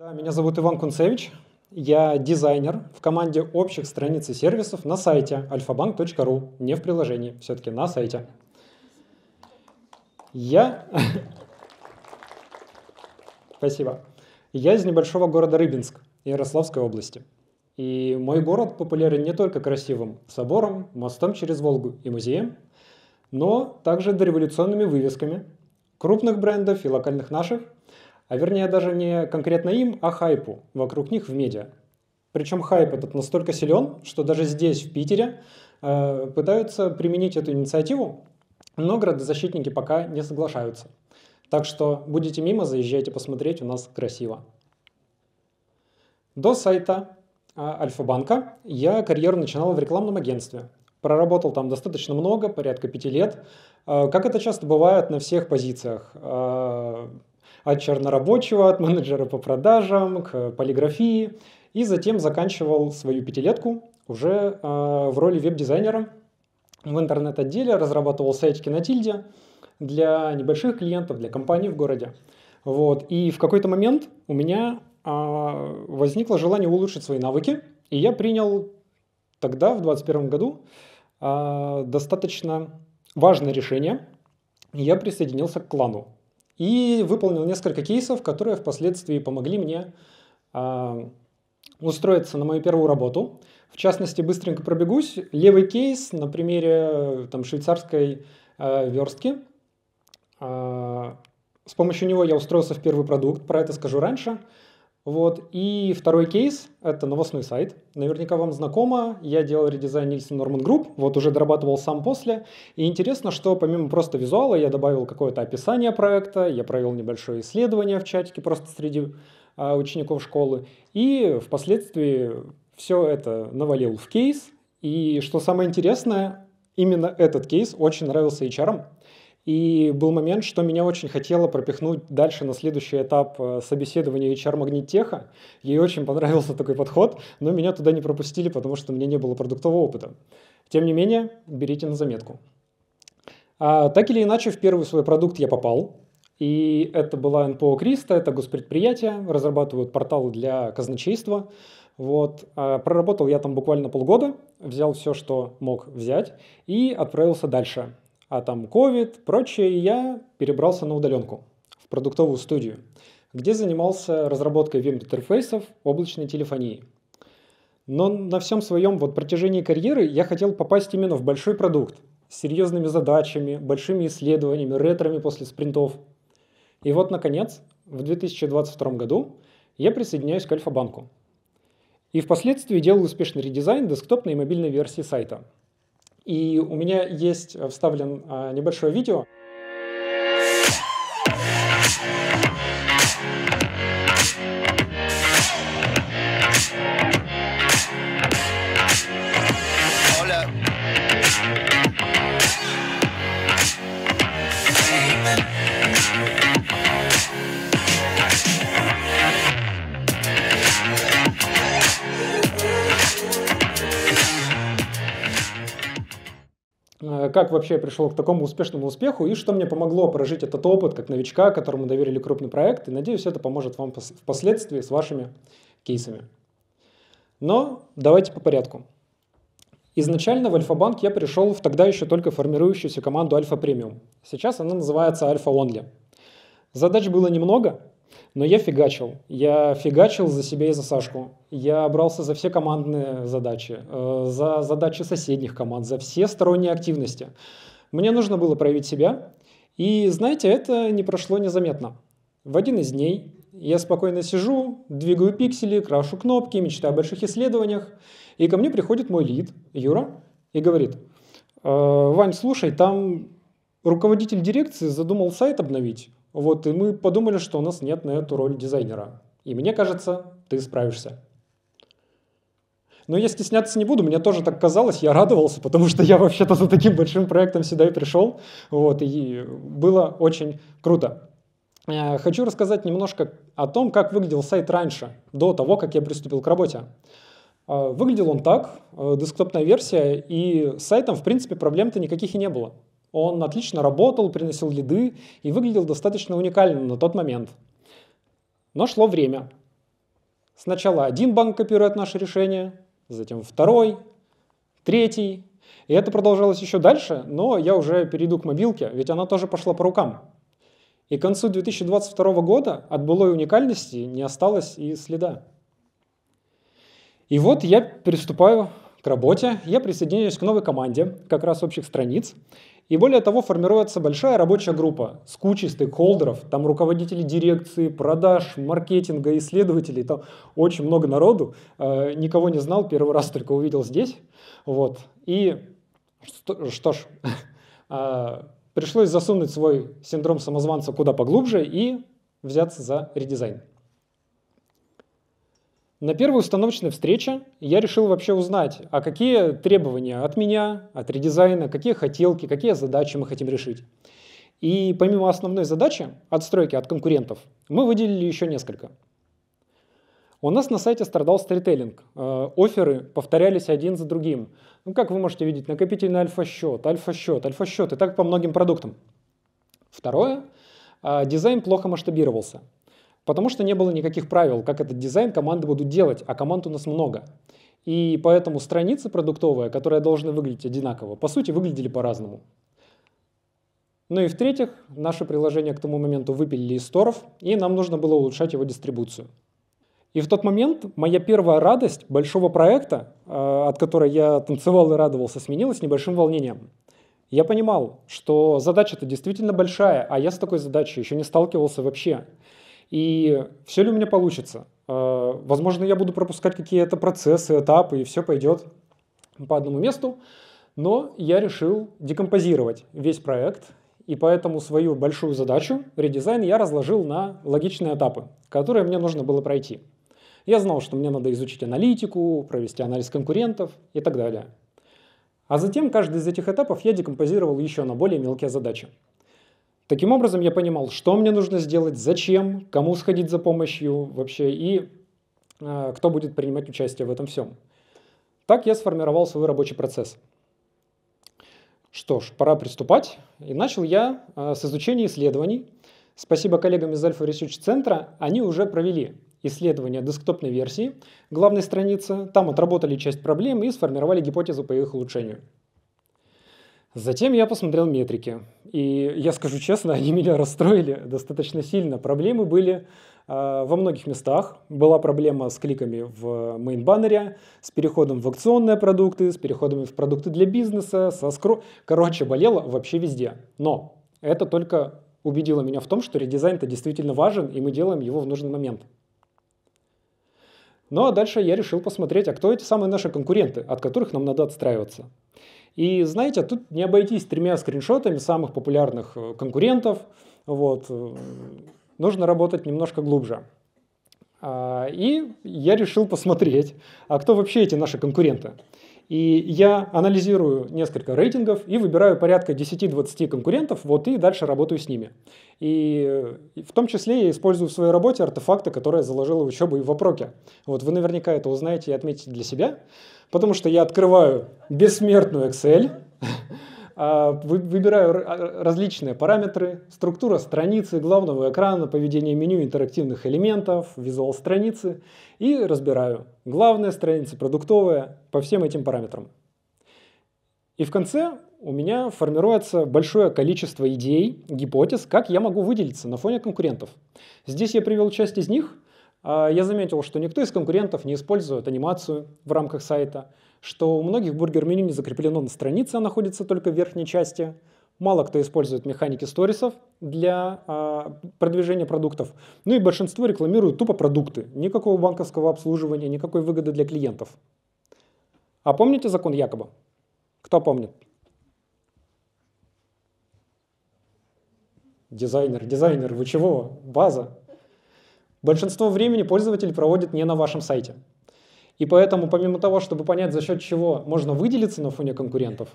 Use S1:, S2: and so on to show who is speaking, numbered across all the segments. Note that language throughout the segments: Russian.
S1: Да, меня зовут Иван Кунцевич. Я дизайнер в команде общих страниц и сервисов на сайте alphabank.ru, не в приложении, все-таки на сайте. Я... Спасибо. Я из небольшого города Рыбинск, Ярославской области. И мой город популярен не только красивым собором, мостом через Волгу и музеем, но также дореволюционными вывесками крупных брендов и локальных наших, а вернее даже не конкретно им, а хайпу вокруг них в медиа. Причем хайп этот настолько силен, что даже здесь, в Питере, э, пытаются применить эту инициативу, но градозащитники пока не соглашаются. Так что будете мимо, заезжайте посмотреть, у нас красиво. До сайта а, Альфа-банка я карьеру начинал в рекламном агентстве. Проработал там достаточно много, порядка пяти лет. Э, как это часто бывает на всех позициях. Э, от чернорабочего, от менеджера по продажам к полиграфии. И затем заканчивал свою пятилетку уже э, в роли веб-дизайнера в интернет-отделе, разрабатывал сайтики на тильде для небольших клиентов, для компаний в городе. Вот. И в какой-то момент у меня э, возникло желание улучшить свои навыки, и я принял тогда, в 2021 году, э, достаточно важное решение. Я присоединился к клану и выполнил несколько кейсов, которые впоследствии помогли мне э, устроиться на мою первую работу. В частности, быстренько пробегусь. Левый кейс на примере там, швейцарской э, верстки. Э, с помощью него я устроился в первый продукт, про это скажу раньше. Вот. И второй кейс – это новостной сайт. Наверняка вам знакомо. Я делал редизайн Nielsen Норман Групп. вот уже дорабатывал сам после. И интересно, что помимо просто визуала я добавил какое-то описание проекта, я провел небольшое исследование в чатике просто среди а, учеников школы. И впоследствии все это навалил в кейс. И что самое интересное, именно этот кейс очень нравился HR. -ам. И был момент, что меня очень хотело пропихнуть дальше на следующий этап э, собеседования HR Магнитеха. Ей очень понравился такой подход, но меня туда не пропустили, потому что у меня не было продуктового опыта. Тем не менее, берите на заметку. А, так или иначе, в первый свой продукт я попал. И это была НПО Криста, это госпредприятие, разрабатывают порталы для казначейства. Вот. А, проработал я там буквально полгода, взял все, что мог взять, и отправился дальше а там COVID, прочее, и я перебрался на удаленку в продуктовую студию, где занимался разработкой веб-интерфейсов облачной телефонии. Но на всем своем вот протяжении карьеры я хотел попасть именно в большой продукт с серьезными задачами, большими исследованиями, ретрами после спринтов. И вот, наконец, в 2022 году я присоединяюсь к Альфа-банку. И впоследствии делаю успешный редизайн десктопной и мобильной версии сайта – и у меня есть э, вставлен э, небольшое видео. как вообще я пришел к такому успешному успеху и что мне помогло прожить этот опыт как новичка, которому доверили крупный проект. И надеюсь, это поможет вам впоследствии с вашими кейсами. Но давайте по порядку. Изначально в Альфа-банк я пришел в тогда еще только формирующуюся команду Альфа Премиум. Сейчас она называется Альфа Онли. Задач было немного, но я фигачил. Я фигачил за себя и за Сашку. Я брался за все командные задачи, э, за задачи соседних команд, за все сторонние активности. Мне нужно было проявить себя. И, знаете, это не прошло незаметно. В один из дней я спокойно сижу, двигаю пиксели, крашу кнопки, мечтаю о больших исследованиях. И ко мне приходит мой лид, Юра, и говорит, «Э, «Вань, слушай, там руководитель дирекции задумал сайт обновить. Вот, и мы подумали, что у нас нет на эту роль дизайнера. И мне кажется, ты справишься. Но я стесняться не буду, мне тоже так казалось, я радовался, потому что я вообще-то за таким большим проектом сюда и пришел. Вот, и было очень круто. Э, хочу рассказать немножко о том, как выглядел сайт раньше, до того, как я приступил к работе. Э, выглядел он так, э, десктопная версия, и с сайтом, в принципе, проблем-то никаких и не было. Он отлично работал, приносил лиды и выглядел достаточно уникальным на тот момент. Но шло время. Сначала один банк копирует наше решение, затем второй, третий. И это продолжалось еще дальше, но я уже перейду к мобилке, ведь она тоже пошла по рукам. И к концу 2022 года от былой уникальности не осталось и следа. И вот я приступаю к работе, я присоединяюсь к новой команде, как раз общих страниц, и более того, формируется большая рабочая группа с кучей стейкхолдеров, там руководители дирекции, продаж, маркетинга, исследователей, там очень много народу. Э, никого не знал, первый раз только увидел здесь. Вот. И что, ж, э, пришлось засунуть свой синдром самозванца куда поглубже и взяться за редизайн. На первой установочной встрече я решил вообще узнать, а какие требования от меня, от редизайна, какие хотелки, какие задачи мы хотим решить. И помимо основной задачи отстройки от конкурентов, мы выделили еще несколько. У нас на сайте страдал сторителлинг. Э, оферы повторялись один за другим. Ну, как вы можете видеть, накопительный альфа-счет, альфа-счет, альфа-счет и так по многим продуктам. Второе, э, дизайн плохо масштабировался. Потому что не было никаких правил, как этот дизайн команды будут делать, а команд у нас много. И поэтому страницы продуктовые, которые должны выглядеть одинаково, по сути выглядели по-разному. Ну и в-третьих, наше приложение к тому моменту выпилили из сторов, и нам нужно было улучшать его дистрибуцию. И в тот момент моя первая радость большого проекта, а, от которой я танцевал и радовался, сменилась небольшим волнением. Я понимал, что задача-то действительно большая, а я с такой задачей еще не сталкивался вообще – и все ли у меня получится? А, возможно, я буду пропускать какие-то процессы, этапы, и все пойдет по одному месту. Но я решил декомпозировать весь проект, и поэтому свою большую задачу, редизайн, я разложил на логичные этапы, которые мне нужно было пройти. Я знал, что мне надо изучить аналитику, провести анализ конкурентов и так далее. А затем каждый из этих этапов я декомпозировал еще на более мелкие задачи. Таким образом, я понимал, что мне нужно сделать, зачем, кому сходить за помощью вообще и э, кто будет принимать участие в этом всем. Так я сформировал свой рабочий процесс. Что ж, пора приступать. И начал я э, с изучения исследований. Спасибо коллегам из Alpha Research Центра, они уже провели исследование десктопной версии главной страницы, там отработали часть проблем и сформировали гипотезу по их улучшению. Затем я посмотрел метрики. И я скажу честно, они меня расстроили достаточно сильно. Проблемы были а, во многих местах. Была проблема с кликами в main баннере с переходом в акционные продукты, с переходами в продукты для бизнеса, со скро... Короче, болела вообще везде. Но это только убедило меня в том, что редизайн-то действительно важен, и мы делаем его в нужный момент. Ну а дальше я решил посмотреть, а кто эти самые наши конкуренты, от которых нам надо отстраиваться. И знаете, тут не обойтись тремя скриншотами самых популярных э, конкурентов. Вот. Э, нужно работать немножко глубже. А, и я решил посмотреть, а кто вообще эти наши конкуренты. И я анализирую несколько рейтингов и выбираю порядка 10-20 конкурентов, вот и дальше работаю с ними. И э, в том числе я использую в своей работе артефакты, которые я заложил в учебу и в опроке. Вот вы наверняка это узнаете и отметите для себя, потому что я открываю бессмертную Excel, а, выбираю а, различные параметры, структура страницы, главного экрана, поведение меню интерактивных элементов, визуал страницы и разбираю главная страница, продуктовая, по всем этим параметрам. И в конце у меня формируется большое количество идей, гипотез, как я могу выделиться на фоне конкурентов. Здесь я привел часть из них. А, я заметил, что никто из конкурентов не использует анимацию в рамках сайта, что у многих бургер-меню не закреплено на странице, а находится только в верхней части, Мало кто использует механики сторисов для э, продвижения продуктов. Ну и большинство рекламируют тупо продукты. Никакого банковского обслуживания, никакой выгоды для клиентов. А помните закон Якоба? Кто помнит? Дизайнер, дизайнер, вы чего? База. Большинство времени пользователь проводит не на вашем сайте. И поэтому, помимо того, чтобы понять, за счет чего можно выделиться на фоне конкурентов,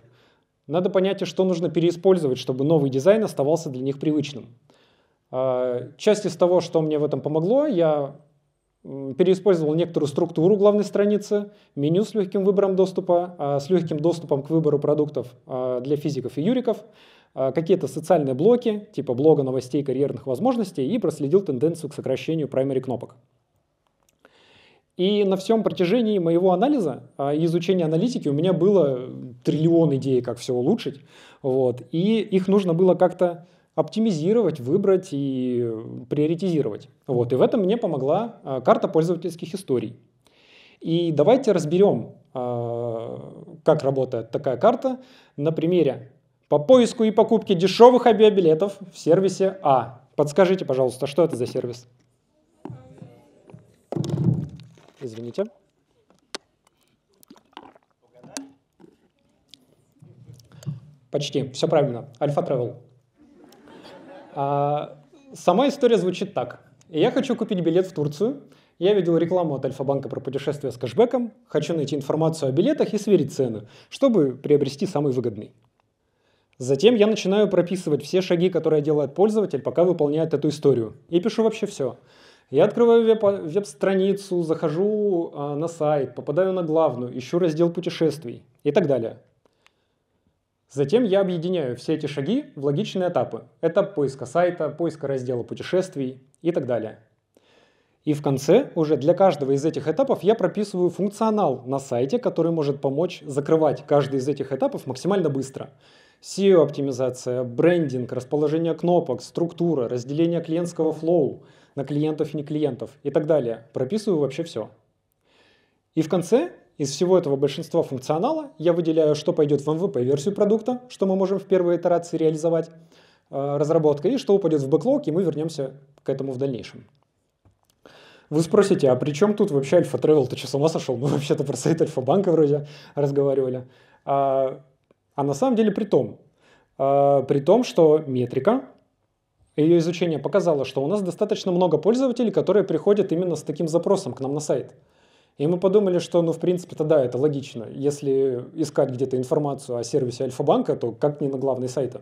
S1: надо понять, а что нужно переиспользовать, чтобы новый дизайн оставался для них привычным. А, часть из того, что мне в этом помогло, я переиспользовал некоторую структуру главной страницы, меню с легким выбором доступа, а, с легким доступом к выбору продуктов для физиков и юриков, какие-то социальные блоки, типа блога новостей карьерных возможностей, и проследил тенденцию к сокращению праймери кнопок. И на всем протяжении моего анализа и изучения аналитики у меня было триллион идей, как все улучшить. Вот. И их нужно было как-то оптимизировать, выбрать и приоритизировать. Вот. И в этом мне помогла а, карта пользовательских историй. И давайте разберем, а, как работает такая карта на примере по поиску и покупке дешевых авиабилетов в сервисе А. Подскажите, пожалуйста, что это за сервис? Извините. Почти, все правильно. Альфа Travel. А, сама история звучит так. Я хочу купить билет в Турцию. Я видел рекламу от Альфа-банка про путешествия с кэшбэком. Хочу найти информацию о билетах и сверить цены, чтобы приобрести самый выгодный. Затем я начинаю прописывать все шаги, которые делает пользователь, пока выполняет эту историю. И пишу вообще все. Я открываю веб- страницу захожу а, на сайт, попадаю на главную, ищу раздел путешествий и так далее. Затем я объединяю все эти шаги в логичные этапы. Этап поиска сайта, поиска раздела путешествий и так далее. И в конце уже для каждого из этих этапов я прописываю функционал на сайте, который может помочь закрывать каждый из этих этапов максимально быстро. SEO-оптимизация, брендинг, расположение кнопок, структура, разделение клиентского флоу на клиентов и не клиентов и так далее. Прописываю вообще все. И в конце из всего этого большинства функционала я выделяю, что пойдет в MVP-версию продукта, что мы можем в первой итерации реализовать, э, разработка, и что упадет в бэклог, и мы вернемся к этому в дальнейшем. Вы спросите, а при чем тут вообще Альфа Travel? Ты что, с ума сошел? Мы вообще-то про сайт Альфа Банка вроде разговаривали. А, а на самом деле при том, а, при том, что метрика, ее изучение показало, что у нас достаточно много пользователей, которые приходят именно с таким запросом к нам на сайт. И мы подумали, что, ну, в принципе тогда это логично. Если искать где-то информацию о сервисе Альфа-банка, то как не на главной сайте.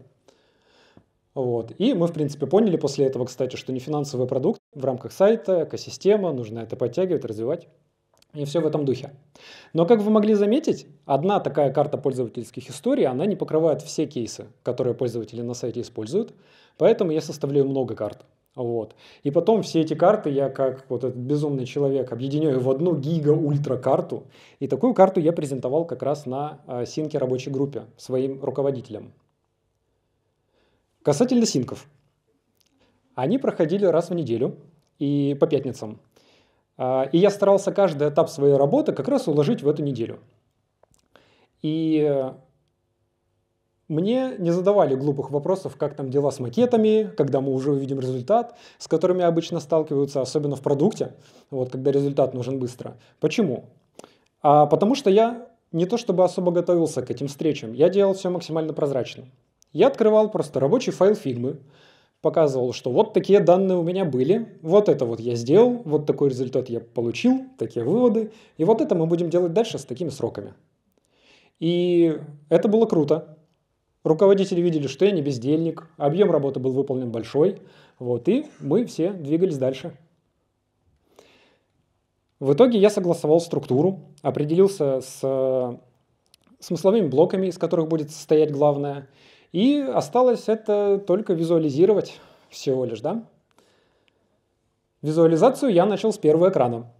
S1: Вот. И мы, в принципе, поняли после этого, кстати, что не финансовый продукт в рамках сайта, экосистема, нужно это подтягивать, развивать. И все в этом духе. Но, как вы могли заметить, одна такая карта пользовательских историй, она не покрывает все кейсы, которые пользователи на сайте используют. Поэтому я составляю много карт. Вот. И потом все эти карты я, как вот этот безумный человек, объединяю в одну гига-ультра карту. И такую карту я презентовал как раз на э, синке рабочей группе своим руководителям. Касательно синков. Они проходили раз в неделю и по пятницам. Э, и я старался каждый этап своей работы как раз уложить в эту неделю. И э, мне не задавали глупых вопросов, как там дела с макетами, когда мы уже увидим результат, с которыми обычно сталкиваются, особенно в продукте, вот, когда результат нужен быстро. Почему? А потому что я не то чтобы особо готовился к этим встречам, я делал все максимально прозрачно. Я открывал просто рабочий файл фильмы, показывал, что вот такие данные у меня были, вот это вот я сделал, вот такой результат я получил, такие выводы, и вот это мы будем делать дальше с такими сроками. И это было круто, Руководители видели, что я не бездельник, объем работы был выполнен большой, вот, и мы все двигались дальше. В итоге я согласовал структуру, определился с э, смысловыми блоками, из которых будет состоять главное, и осталось это только визуализировать всего лишь, да? Визуализацию я начал с первого экрана.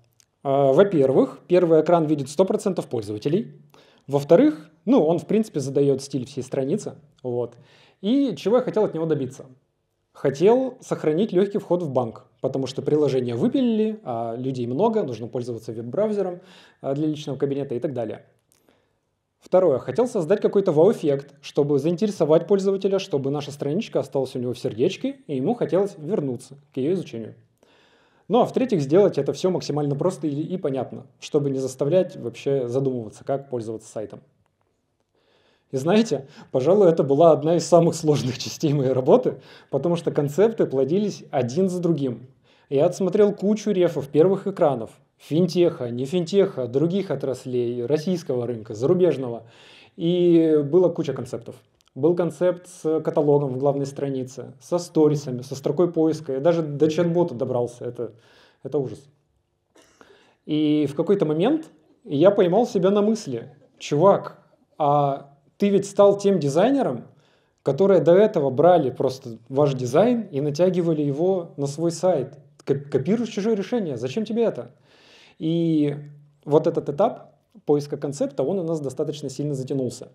S1: Э, во-первых, первый экран видит 100% пользователей, во-вторых, ну, он, в принципе, задает стиль всей страницы. Вот. И чего я хотел от него добиться? Хотел сохранить легкий вход в банк, потому что приложение выпилили, а людей много, нужно пользоваться веб-браузером а, для личного кабинета и так далее. Второе. Хотел создать какой-то вау-эффект, чтобы заинтересовать пользователя, чтобы наша страничка осталась у него в сердечке, и ему хотелось вернуться к ее изучению. Ну а в-третьих, сделать это все максимально просто и, и понятно, чтобы не заставлять вообще задумываться, как пользоваться сайтом. И знаете, пожалуй, это была одна из самых сложных частей моей работы, потому что концепты плодились один за другим. Я отсмотрел кучу рефов первых экранов, финтеха, не финтеха, других отраслей, российского рынка, зарубежного. И было куча концептов. Был концепт с каталогом в главной странице, со сторисами, со строкой поиска. Я даже до чат-бота добрался. Это, это ужас. И в какой-то момент я поймал себя на мысли. Чувак, а ты ведь стал тем дизайнером, которые до этого брали просто ваш дизайн и натягивали его на свой сайт. Копируешь чужое решение. Зачем тебе это? И вот этот этап поиска концепта, он у нас достаточно сильно затянулся.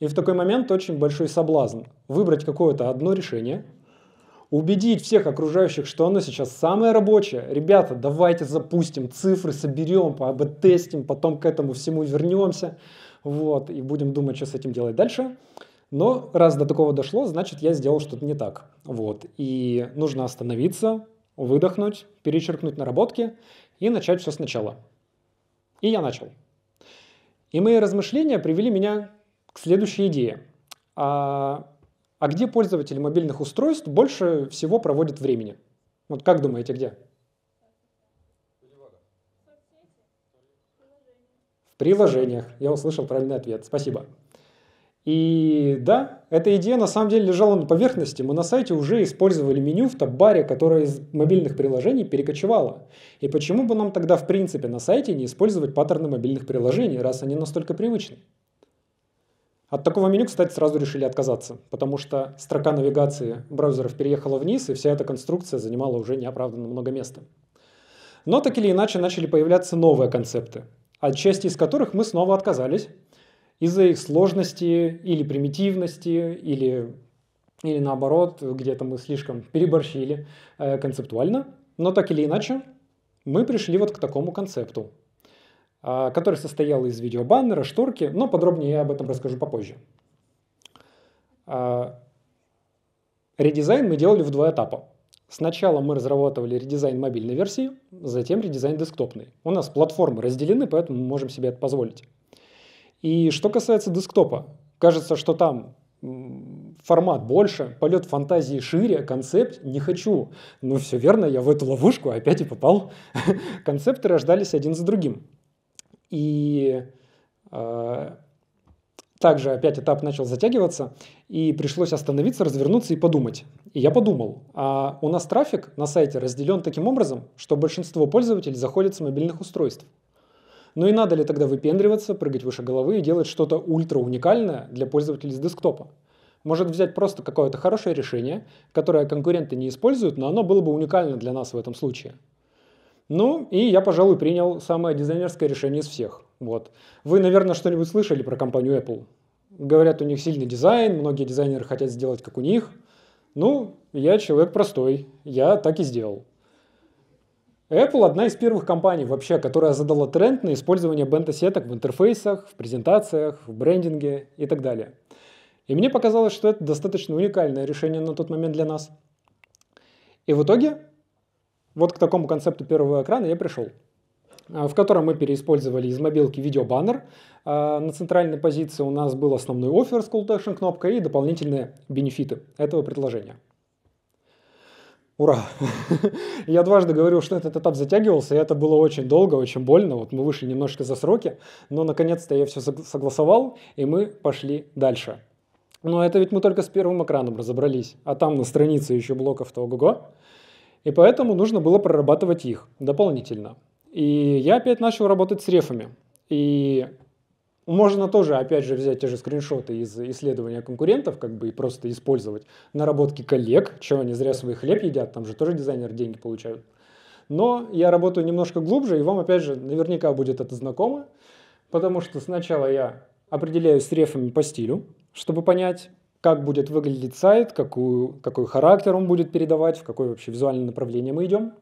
S1: И в такой момент очень большой соблазн выбрать какое-то одно решение, убедить всех окружающих, что оно сейчас самое рабочее. Ребята, давайте запустим цифры, соберем, тестим, потом к этому всему вернемся. Вот, и будем думать, что с этим делать дальше. Но раз до такого дошло, значит, я сделал что-то не так. Вот. И нужно остановиться, выдохнуть, перечеркнуть наработки и начать все сначала. И я начал. И мои размышления привели меня Следующая идея. А, а где пользователи мобильных устройств больше всего проводят времени? Вот как думаете, где? В приложениях. Я услышал правильный ответ. Спасибо. И да, эта идея на самом деле лежала на поверхности. Мы на сайте уже использовали меню в табаре, которое из мобильных приложений перекочевало. И почему бы нам тогда в принципе на сайте не использовать паттерны мобильных приложений, раз они настолько привычны? От такого меню, кстати, сразу решили отказаться, потому что строка навигации браузеров переехала вниз, и вся эта конструкция занимала уже неоправданно много места. Но так или иначе начали появляться новые концепты, от части из которых мы снова отказались из-за их сложности или примитивности, или, или наоборот, где-то мы слишком переборщили э, концептуально. Но так или иначе, мы пришли вот к такому концепту а, который состоял из видеобаннера, шторки, но подробнее я об этом расскажу попозже. А, редизайн мы делали в два этапа. Сначала мы разрабатывали редизайн мобильной версии, затем редизайн десктопный. У нас платформы разделены, поэтому мы можем себе это позволить. И что касается десктопа, кажется, что там формат больше, полет фантазии шире, концепт не хочу. Ну все верно, я в эту ловушку опять и попал. Концепты рождались один за другим. И э, также опять этап начал затягиваться, и пришлось остановиться, развернуться и подумать. И я подумал, а у нас трафик на сайте разделен таким образом, что большинство пользователей заходит с мобильных устройств. Ну и надо ли тогда выпендриваться, прыгать выше головы и делать что-то ультра уникальное для пользователей с десктопа? Может взять просто какое-то хорошее решение, которое конкуренты не используют, но оно было бы уникально для нас в этом случае – ну, и я, пожалуй, принял самое дизайнерское решение из всех. Вот. Вы, наверное, что-нибудь слышали про компанию Apple? Говорят, у них сильный дизайн, многие дизайнеры хотят сделать как у них. Ну, я человек простой, я так и сделал. Apple одна из первых компаний вообще, которая задала тренд на использование бента-сеток в интерфейсах, в презентациях, в брендинге и так далее. И мне показалось, что это достаточно уникальное решение на тот момент для нас. И в итоге вот к такому концепту первого экрана я пришел а, в котором мы переиспользовали из мобилки видеобаннер. А, на центральной позиции у нас был основной офер с Call to Action кнопкой и дополнительные бенефиты этого предложения. Ура! Я дважды говорил, что этот этап затягивался, и это было очень долго, очень больно. Вот мы вышли немножко за сроки, но наконец-то я все согласовал, и мы пошли дальше. Но это ведь мы только с первым экраном разобрались, а там на странице еще блоков-то -го. И поэтому нужно было прорабатывать их дополнительно. И я опять начал работать с рефами. И можно тоже, опять же, взять те же скриншоты из исследования конкурентов, как бы и просто использовать наработки коллег, чего они зря свой хлеб едят, там же тоже дизайнеры деньги получают. Но я работаю немножко глубже, и вам, опять же, наверняка будет это знакомо, потому что сначала я определяюсь с рефами по стилю, чтобы понять, как будет выглядеть сайт, какую, какой характер он будет передавать, в какое вообще визуальное направление мы идем.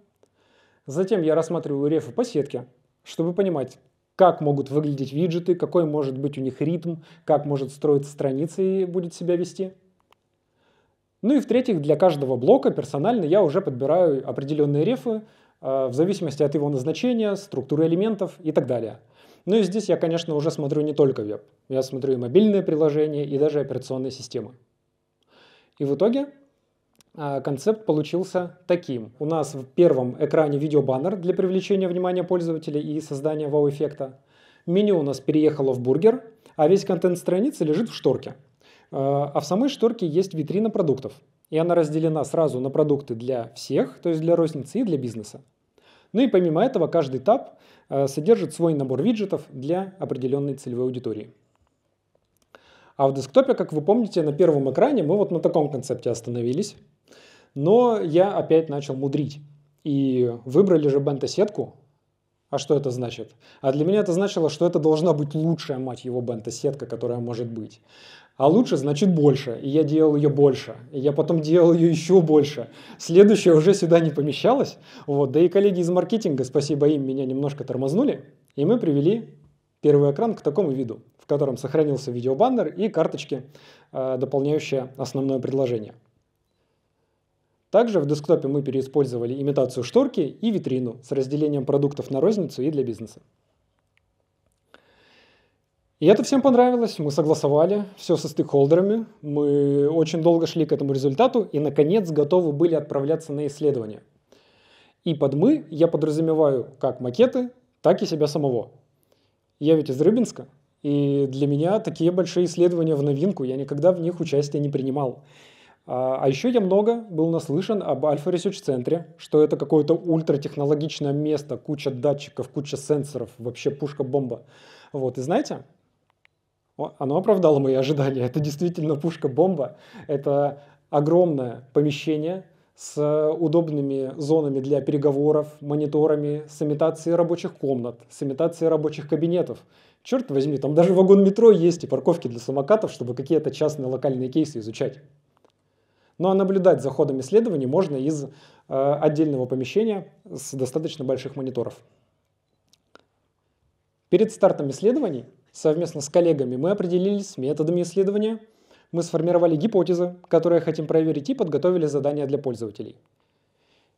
S1: Затем я рассматриваю рефы по сетке, чтобы понимать, как могут выглядеть виджеты, какой может быть у них ритм, как может строиться страница и будет себя вести. Ну и в-третьих, для каждого блока персонально я уже подбираю определенные рефы э, в зависимости от его назначения, структуры элементов и так далее – ну и здесь я, конечно, уже смотрю не только веб. Я смотрю и мобильные приложения, и даже операционные системы. И в итоге а, концепт получился таким. У нас в первом экране видеобаннер для привлечения внимания пользователя и создания вау-эффекта. Меню у нас переехало в бургер, а весь контент страницы лежит в шторке. А, а в самой шторке есть витрина продуктов. И она разделена сразу на продукты для всех, то есть для розницы и для бизнеса. Ну и помимо этого, каждый этап Э, содержит свой набор виджетов для определенной целевой аудитории. А в десктопе, как вы помните, на первом экране мы вот на таком концепте остановились, но я опять начал мудрить. И выбрали же бента-сетку, а что это значит? А для меня это значило, что это должна быть лучшая, мать его, бента-сетка, которая может быть. А лучше значит больше, и я делал ее больше, и я потом делал ее еще больше. Следующая уже сюда не помещалась. Вот. Да и коллеги из маркетинга, спасибо им, меня немножко тормознули, и мы привели первый экран к такому виду, в котором сохранился видеобаннер и карточки, э, дополняющие основное предложение – также в десктопе мы переиспользовали имитацию шторки и витрину с разделением продуктов на розницу и для бизнеса. И это всем понравилось, мы согласовали все со стейкхолдерами, мы очень долго шли к этому результату и, наконец, готовы были отправляться на исследование. И под «мы» я подразумеваю как макеты, так и себя самого. Я ведь из Рыбинска, и для меня такие большие исследования в новинку, я никогда в них участия не принимал. А, а еще я много был наслышан об Альфа Research Центре, что это какое-то ультратехнологичное место, куча датчиков, куча сенсоров, вообще пушка-бомба. Вот, и знаете, оно оправдало мои ожидания. Это действительно пушка-бомба. Это огромное помещение с удобными зонами для переговоров, мониторами, с имитацией рабочих комнат, с имитацией рабочих кабинетов. Черт возьми, там даже вагон метро есть и парковки для самокатов, чтобы какие-то частные локальные кейсы изучать. Но ну, а наблюдать за ходом исследований можно из э, отдельного помещения с достаточно больших мониторов. Перед стартом исследований совместно с коллегами мы определились с методами исследования, мы сформировали гипотезы, которые хотим проверить, и подготовили задания для пользователей.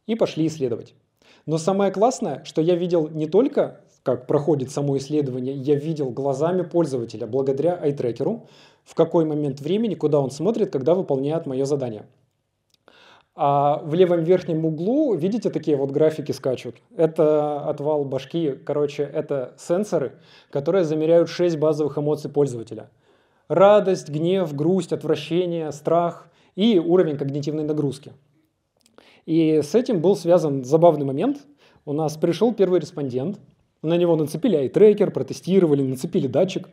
S1: И пошли исследовать. Но самое классное, что я видел не только как проходит само исследование, я видел глазами пользователя благодаря айтрекеру, в какой момент времени, куда он смотрит, когда выполняет мое задание. А в левом верхнем углу, видите, такие вот графики скачут. Это отвал башки, короче, это сенсоры, которые замеряют 6 базовых эмоций пользователя. Радость, гнев, грусть, отвращение, страх и уровень когнитивной нагрузки. И с этим был связан забавный момент. У нас пришел первый респондент – на него нацепили ай протестировали, нацепили датчик.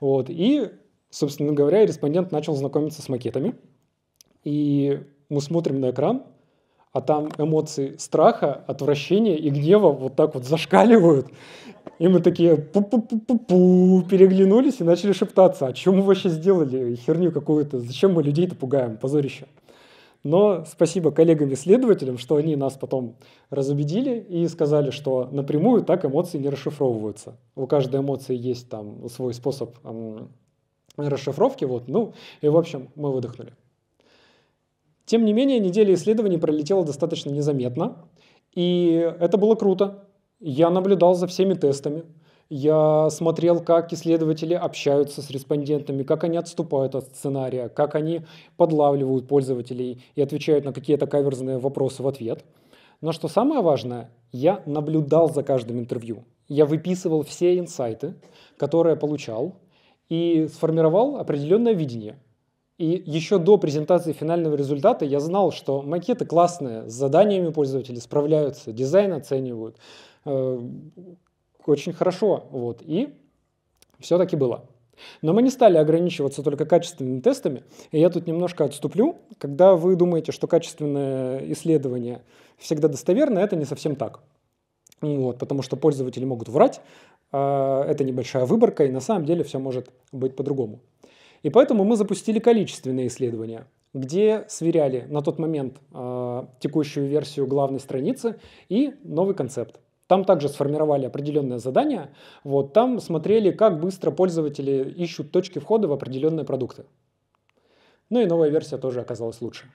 S1: Вот. И, собственно говоря, респондент начал знакомиться с макетами. И мы смотрим на экран, а там эмоции страха, отвращения и гнева вот так вот зашкаливают. И мы такие пу-пу-пу-пу-пу переглянулись и начали шептаться, а чем мы вообще сделали херню какую-то, зачем мы людей-то пугаем, позорище. Но спасибо коллегам-исследователям, что они нас потом разубедили и сказали, что напрямую так эмоции не расшифровываются. У каждой эмоции есть там свой способ эм, расшифровки. Вот, ну, и в общем, мы выдохнули. Тем не менее, неделя исследований пролетела достаточно незаметно, и это было круто. Я наблюдал за всеми тестами – я смотрел, как исследователи общаются с респондентами, как они отступают от сценария, как они подлавливают пользователей и отвечают на какие-то каверзные вопросы в ответ. Но что самое важное, я наблюдал за каждым интервью. Я выписывал все инсайты, которые получал, и сформировал определенное видение. И еще до презентации финального результата я знал, что макеты классные, с заданиями пользователи справляются, дизайн оценивают, э, очень хорошо. Вот. И все-таки было. Но мы не стали ограничиваться только качественными тестами, и я тут немножко отступлю. Когда вы думаете, что качественное исследование всегда достоверно, это не совсем так. Вот, потому что пользователи могут врать, а, это небольшая выборка, и на самом деле все может быть по-другому. И поэтому мы запустили количественные исследования, где сверяли на тот момент а, текущую версию главной страницы и новый концепт. Там также сформировали определенное задание. Вот, там смотрели, как быстро пользователи ищут точки входа в определенные продукты. Ну и новая версия тоже оказалась лучше.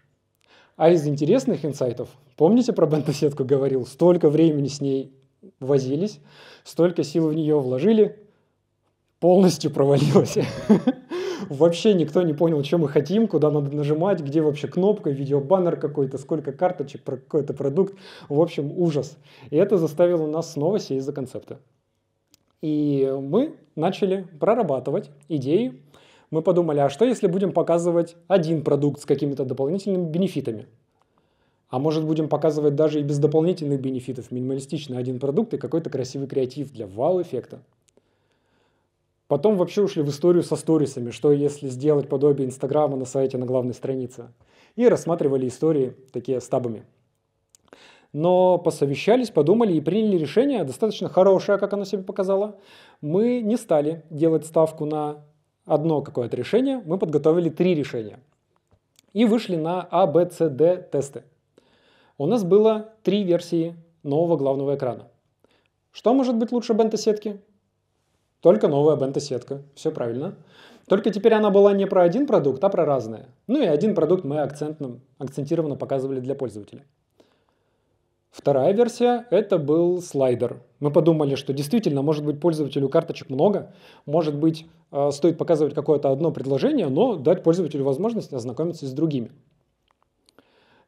S1: А из интересных инсайтов, помните про бентосетку говорил, столько времени с ней возились, столько сил в нее вложили, полностью провалилась. Вообще никто не понял, что мы хотим, куда надо нажимать, где вообще кнопка, видеобаннер какой-то, сколько карточек, про какой-то продукт. В общем, ужас. И это заставило нас снова сесть за концепты. И мы начали прорабатывать идеи. Мы подумали, а что если будем показывать один продукт с какими-то дополнительными бенефитами? А может будем показывать даже и без дополнительных бенефитов минималистичный один продукт и какой-то красивый креатив для вау-эффекта. Потом вообще ушли в историю со сторисами, что если сделать подобие Инстаграма на сайте на главной странице. И рассматривали истории такие стабами. Но посовещались, подумали и приняли решение, достаточно хорошее, как оно себе показало. Мы не стали делать ставку на одно какое-то решение, мы подготовили три решения. И вышли на А, Б, С, Д тесты. У нас было три версии нового главного экрана. Что может быть лучше бента-сетки? Только новая бента-сетка. Все правильно. Только теперь она была не про один продукт, а про разные. Ну и один продукт мы акцентно, акцентированно показывали для пользователя. Вторая версия — это был слайдер. Мы подумали, что действительно, может быть, пользователю карточек много, может быть, э, стоит показывать какое-то одно предложение, но дать пользователю возможность ознакомиться с другими.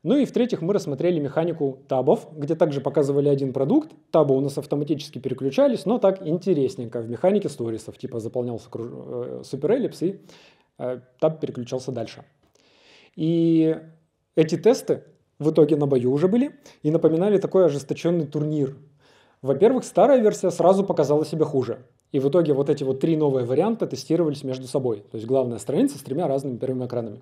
S1: Ну и в-третьих, мы рассмотрели механику табов, где также показывали один продукт. Табы у нас автоматически переключались, но так интересненько в механике сторисов. Типа заполнялся круж... э, суперэллипс и э, таб переключался дальше. И эти тесты в итоге на бою уже были и напоминали такой ожесточенный турнир. Во-первых, старая версия сразу показала себя хуже. И в итоге вот эти вот три новые варианта тестировались между собой. То есть главная страница с тремя разными первыми экранами.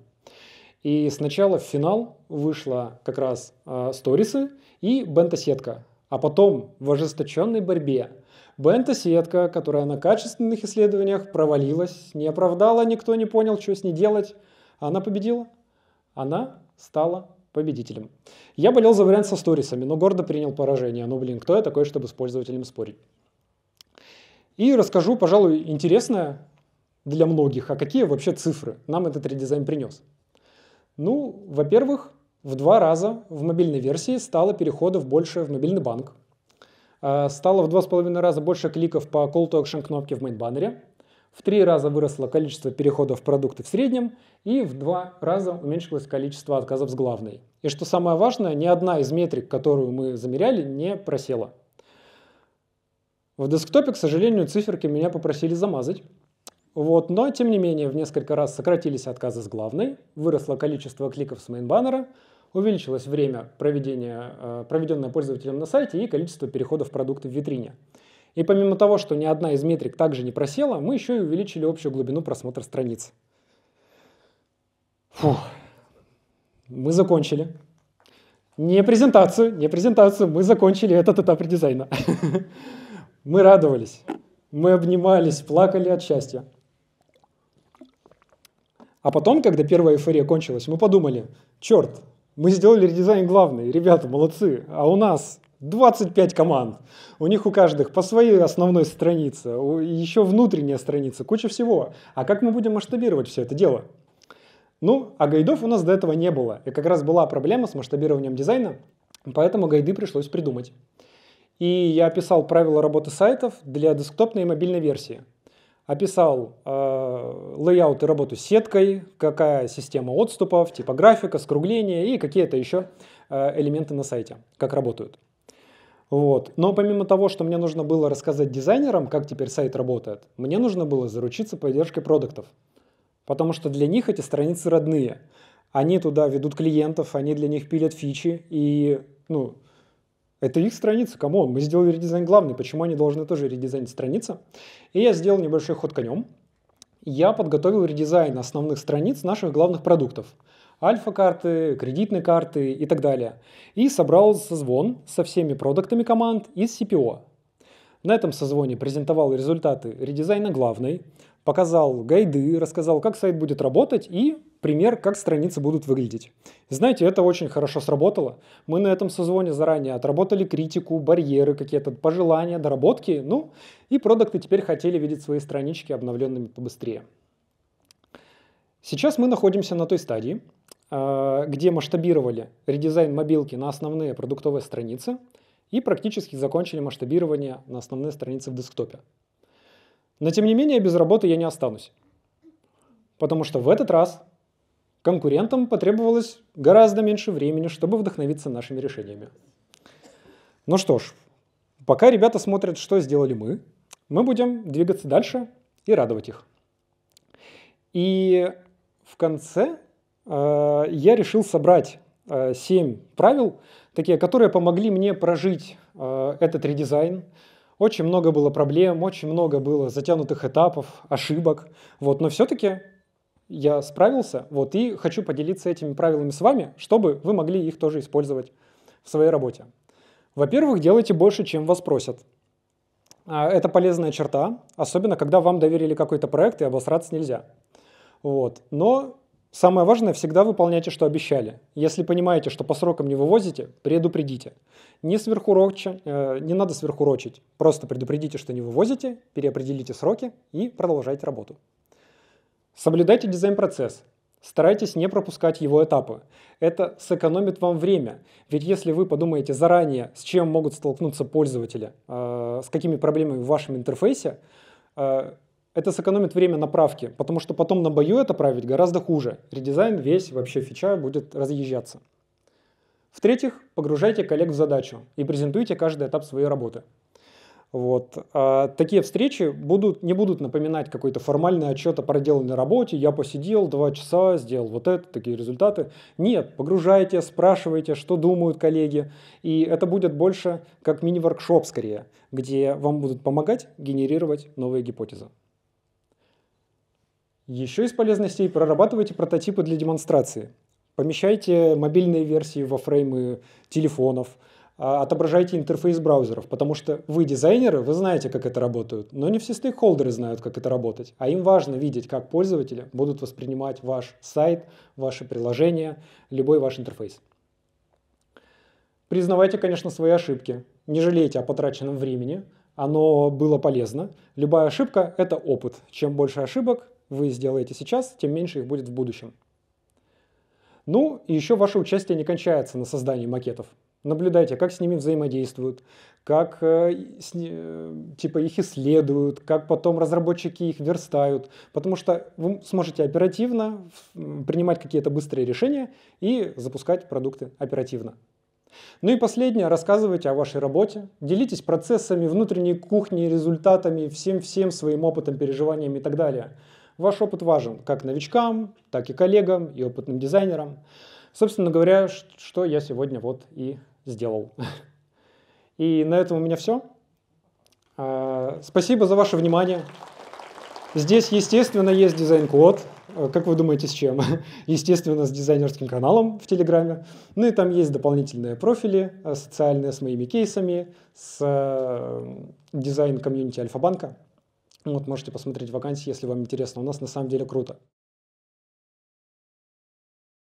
S1: И сначала в финал вышла как раз э, сторисы и бентосетка, А потом в ожесточенной борьбе бентосетка, которая на качественных исследованиях провалилась, не оправдала, никто не понял, что с ней делать. Она победила. Она стала победителем. Я болел за вариант со сторисами, но гордо принял поражение. Ну блин, кто я такой, чтобы с пользователем спорить? И расскажу, пожалуй, интересное для многих, а какие вообще цифры нам этот редизайн принес. Ну, во-первых, в два раза в мобильной версии стало переходов больше в мобильный банк. А, стало в два с половиной раза больше кликов по call to action кнопке в мейнбаннере. В три раза выросло количество переходов продукта в среднем и в два раза уменьшилось количество отказов с главной. И что самое важное, ни одна из метрик, которую мы замеряли, не просела. В десктопе, к сожалению, циферки меня попросили замазать, вот, но, тем не менее, в несколько раз сократились отказы с главной, выросло количество кликов с мейн-баннера, увеличилось время, проведения, э, проведенное пользователем на сайте и количество переходов продукта в витрине. И помимо того, что ни одна из метрик также не просела, мы еще и увеличили общую глубину просмотра страниц. Фух. Мы закончили. Не презентацию, не презентацию, мы закончили этот этап редизайна. Мы радовались, мы обнимались, плакали от счастья. А потом, когда первая эйфория кончилась, мы подумали, черт, мы сделали редизайн главный, ребята, молодцы, а у нас 25 команд. У них у каждых по своей основной странице, еще внутренняя страница, куча всего. А как мы будем масштабировать все это дело? Ну, а гайдов у нас до этого не было. И как раз была проблема с масштабированием дизайна, поэтому гайды пришлось придумать. И я описал правила работы сайтов для десктопной и мобильной версии описал э, и работу с сеткой, какая система отступов, типографика, скругление и какие-то еще э, элементы на сайте, как работают. Вот. Но помимо того, что мне нужно было рассказать дизайнерам, как теперь сайт работает, мне нужно было заручиться поддержкой продуктов. Потому что для них эти страницы родные. Они туда ведут клиентов, они для них пилят фичи. И ну, это их страница, кому он? Мы сделали редизайн главный, почему они должны тоже редизайнить страницы? И я сделал небольшой ход конем. Я подготовил редизайн основных страниц наших главных продуктов. Альфа-карты, кредитные карты и так далее. И собрал созвон со всеми продуктами команд из CPO. На этом созвоне презентовал результаты редизайна главной, показал гайды, рассказал, как сайт будет работать и пример, как страницы будут выглядеть. Знаете, это очень хорошо сработало. Мы на этом созвоне заранее отработали критику, барьеры, какие-то пожелания, доработки, ну, и продукты теперь хотели видеть свои странички обновленными побыстрее. Сейчас мы находимся на той стадии, а, где масштабировали редизайн мобилки на основные продуктовые страницы и практически закончили масштабирование на основные страницы в десктопе. Но тем не менее без работы я не останусь. Потому что в этот раз Конкурентам потребовалось гораздо меньше времени, чтобы вдохновиться нашими решениями. Ну что ж, пока ребята смотрят, что сделали мы, мы будем двигаться дальше и радовать их. И в конце э, я решил собрать э, 7 правил, такие, которые помогли мне прожить э, этот редизайн. Очень много было проблем, очень много было затянутых этапов, ошибок. Вот, но все-таки я справился, вот, и хочу поделиться этими правилами с вами, чтобы вы могли их тоже использовать в своей работе. Во-первых, делайте больше, чем вас просят. А, это полезная черта, особенно когда вам доверили какой-то проект и обосраться нельзя. Вот. Но самое важное, всегда выполняйте, что обещали. Если понимаете, что по срокам не вывозите, предупредите. Не, сверхурочи, э, не надо сверхурочить, просто предупредите, что не вывозите, переопределите сроки и продолжайте работу. Соблюдайте дизайн-процесс. Старайтесь не пропускать его этапы. Это сэкономит вам время. Ведь если вы подумаете заранее, с чем могут столкнуться пользователи, а, с какими проблемами в вашем интерфейсе, а, это сэкономит время на правке, потому что потом на бою это править гораздо хуже. Редизайн весь, вообще фича будет разъезжаться. В-третьих, погружайте коллег в задачу и презентуйте каждый этап своей работы. Вот. А такие встречи будут, не будут напоминать какой-то формальный отчет о проделанной работе. Я посидел два часа, сделал вот это, такие результаты. Нет, погружайте, спрашивайте, что думают коллеги. И это будет больше как мини-воркшоп скорее, где вам будут помогать генерировать новые гипотезы. Еще из полезностей прорабатывайте прототипы для демонстрации. Помещайте мобильные версии во фреймы телефонов – а, отображайте интерфейс браузеров, потому что вы дизайнеры, вы знаете, как это работает, но не все стейкхолдеры знают, как это работать, а им важно видеть, как пользователи будут воспринимать ваш сайт, ваше приложение, любой ваш интерфейс. Признавайте, конечно, свои ошибки, не жалейте о потраченном времени, оно было полезно. Любая ошибка – это опыт. Чем больше ошибок вы сделаете сейчас, тем меньше их будет в будущем. Ну, и еще ваше участие не кончается на создании макетов. Наблюдайте, как с ними взаимодействуют, как э, э, типа их исследуют, как потом разработчики их верстают, потому что вы сможете оперативно принимать какие-то быстрые решения и запускать продукты оперативно. Ну и последнее, рассказывайте о вашей работе, делитесь процессами, внутренней кухней, результатами, всем-всем своим опытом, переживаниями и так далее. Ваш опыт важен как новичкам, так и коллегам и опытным дизайнерам. Собственно говоря, что я сегодня вот и сделал. И на этом у меня все. А, спасибо за ваше внимание. Здесь, естественно, есть дизайн-код. А, как вы думаете, с чем? Естественно, с дизайнерским каналом в Телеграме. Ну и там есть дополнительные профили а, социальные с моими кейсами, с дизайн-комьюнити Альфа-банка. Вот можете посмотреть вакансии, если вам интересно. У нас на самом деле круто.